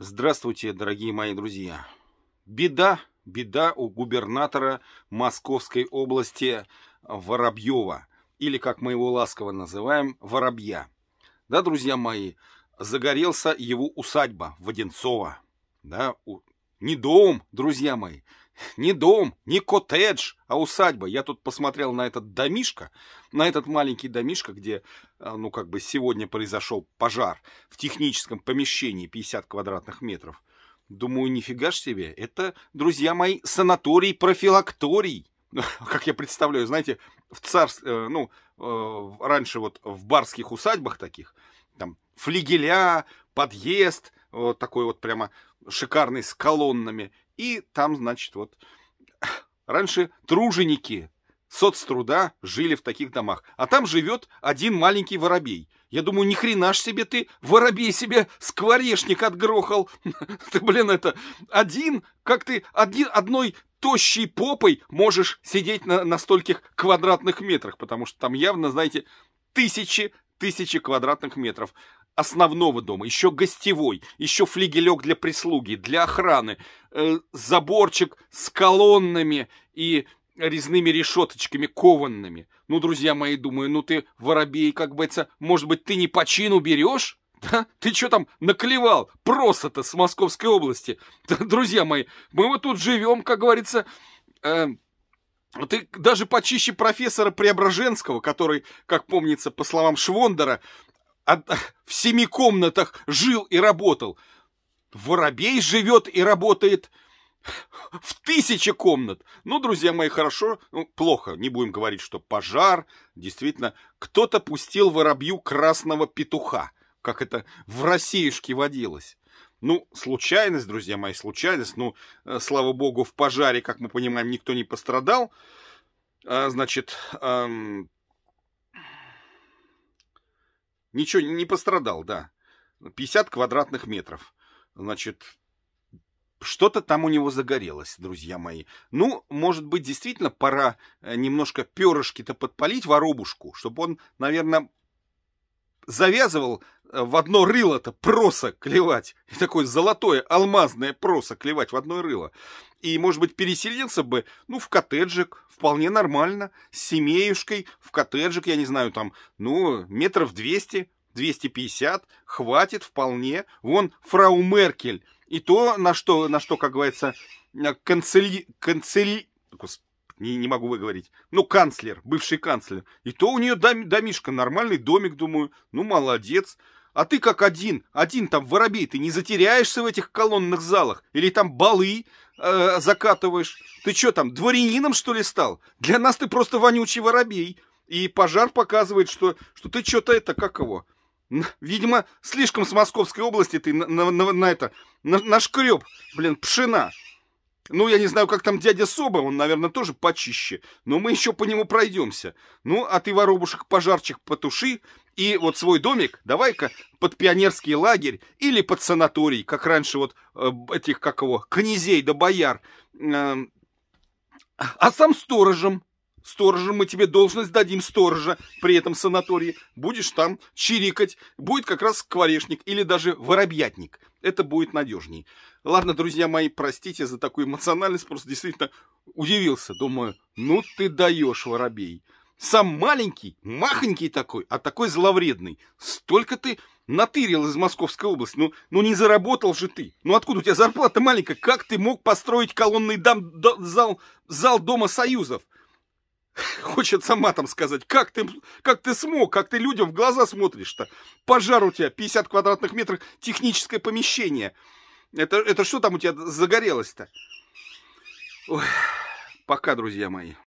Здравствуйте, дорогие мои друзья. Беда, беда у губернатора Московской области Воробьева, или, как мы его ласково называем, Воробья. Да, друзья мои, загорелся его усадьба Воденцова. Да, у... не дом, друзья мои, не дом, не коттедж, а усадьба. Я тут посмотрел на этот домишко, на этот маленький домишко, где, а, ну, как бы сегодня произошел пожар в техническом помещении 50 квадратных метров. Думаю, нифига ж себе, это, друзья мои, санаторий-профилакторий. Как я представляю, знаете, в царстве, э, ну, э, раньше вот в барских усадьбах таких, там флигеля, подъезд, вот такой вот прямо шикарный с колоннами и там, значит, вот раньше труженики соцтруда жили в таких домах. А там живет один маленький воробей. Я думаю, ни хрена ж себе ты, воробей себе скворечник отгрохал. Ты, блин, это один, как ты один, одной тощей попой можешь сидеть на, на стольких квадратных метрах, потому что там явно, знаете, тысячи, тысячи квадратных метров основного дома, еще гостевой, еще флигелек для прислуги, для охраны, э, заборчик с колоннами и резными решеточками кованными. Ну, друзья мои, думаю, ну ты, воробей, как бы это, может быть, ты не по чину берешь? Да? Ты что там наклевал? Просто-то с Московской области. Да, друзья мои, мы вот тут живем, как говорится, э, ты даже почище профессора Преображенского, который, как помнится, по словам Швондера, в семи комнатах жил и работал. Воробей живет и работает в тысячи комнат. Ну, друзья мои, хорошо, ну, плохо, не будем говорить, что пожар. Действительно, кто-то пустил воробью красного петуха, как это в Россиюшке водилось. Ну, случайность, друзья мои, случайность. Ну, э, слава богу, в пожаре, как мы понимаем, никто не пострадал. А, значит, эм, Ничего, не пострадал, да. 50 квадратных метров. Значит, что-то там у него загорелось, друзья мои. Ну, может быть, действительно пора э, немножко перышки-то подпалить воробушку, чтобы он, наверное, завязывал э, в одно рыло-то просо клевать. И такое золотое, алмазное просо клевать в одно рыло. И, может быть, переселился бы, ну, в коттеджик, вполне нормально, с семеюшкой, в коттеджик, я не знаю, там, ну, метров 200, 250, хватит вполне. Вон фрау Меркель, и то, на что, на что как говорится, э, канцели... канцели... Господи, не, не могу выговорить. Ну, канцлер, бывший канцлер. И то у нее дом, домишка, нормальный домик, думаю. Ну, молодец. А ты как один, один там воробей, ты не затеряешься в этих колонных залах? Или там балы э, закатываешь? Ты что там, дворянином, что ли, стал? Для нас ты просто вонючий воробей. И пожар показывает, что, что ты что-то это, как его... Видимо, слишком с Московской области ты на, на, на, на это на, нашкреб, блин, пшена. Ну, я не знаю, как там дядя Соба, он, наверное, тоже почище, но мы еще по нему пройдемся. Ну, а ты, воробушек, пожарчик потуши, и вот свой домик давай-ка под пионерский лагерь или под санаторий, как раньше вот э, этих, как его, князей да бояр. Эм, а сам сторожем, Сторожем мы тебе должность дадим сторожа при этом санатории. Будешь там чирикать. Будет как раз скворечник или даже воробьятник. Это будет надежней. Ладно, друзья мои, простите за такую эмоциональность. Просто действительно удивился. Думаю, ну ты даешь, воробей. Сам маленький, махонький такой, а такой зловредный. Столько ты натырил из Московской области. Ну, ну не заработал же ты. Ну откуда у тебя зарплата маленькая? Как ты мог построить колонный дам, до, зал, зал Дома Союзов? Хочется матом сказать, как ты, как ты смог, как ты людям в глаза смотришь-то? Пожар у тебя, 50 квадратных метров, техническое помещение. Это, это что там у тебя загорелось-то? Пока, друзья мои.